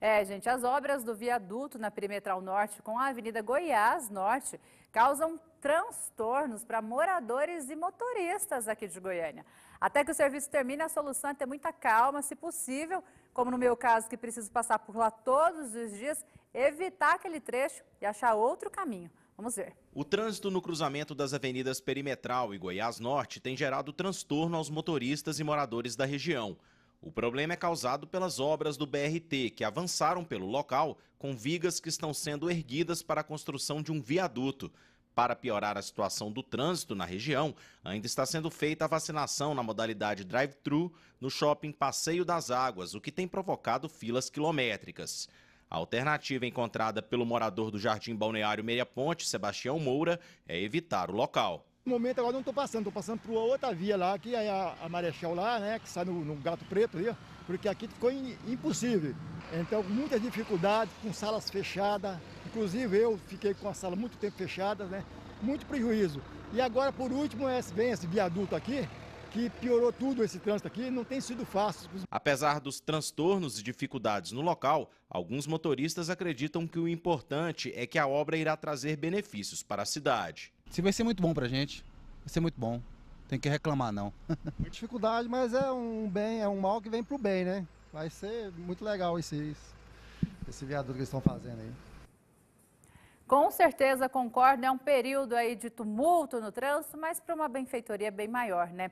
É, gente, as obras do viaduto na Perimetral Norte com a Avenida Goiás Norte causam transtornos para moradores e motoristas aqui de Goiânia. Até que o serviço termine, a solução é ter muita calma, se possível, como no meu caso, que preciso passar por lá todos os dias, evitar aquele trecho e achar outro caminho. Vamos ver. O trânsito no cruzamento das avenidas Perimetral e Goiás Norte tem gerado transtorno aos motoristas e moradores da região. O problema é causado pelas obras do BRT, que avançaram pelo local com vigas que estão sendo erguidas para a construção de um viaduto. Para piorar a situação do trânsito na região, ainda está sendo feita a vacinação na modalidade drive-thru no shopping Passeio das Águas, o que tem provocado filas quilométricas. A alternativa encontrada pelo morador do Jardim Balneário Meia Ponte, Sebastião Moura, é evitar o local momento agora não estou passando, estou passando por outra via lá, que é a, a Marechal lá, né? Que sai no, no Gato Preto ali, porque aqui ficou in, impossível. Então, muitas dificuldades, com salas fechadas. Inclusive, eu fiquei com a sala muito tempo fechada, né? Muito prejuízo. E agora, por último, é vem esse viaduto aqui, que piorou tudo esse trânsito aqui, não tem sido fácil. Apesar dos transtornos e dificuldades no local, alguns motoristas acreditam que o importante é que a obra irá trazer benefícios para a cidade. Se vai ser muito bom pra gente, vai ser muito bom. Tem que reclamar não. é dificuldade, mas é um bem, é um mal que vem pro bem, né? Vai ser muito legal esse, esse viaduto que eles estão fazendo aí. Com certeza, concordo, é um período aí de tumulto no trânsito, mas para uma benfeitoria bem maior, né?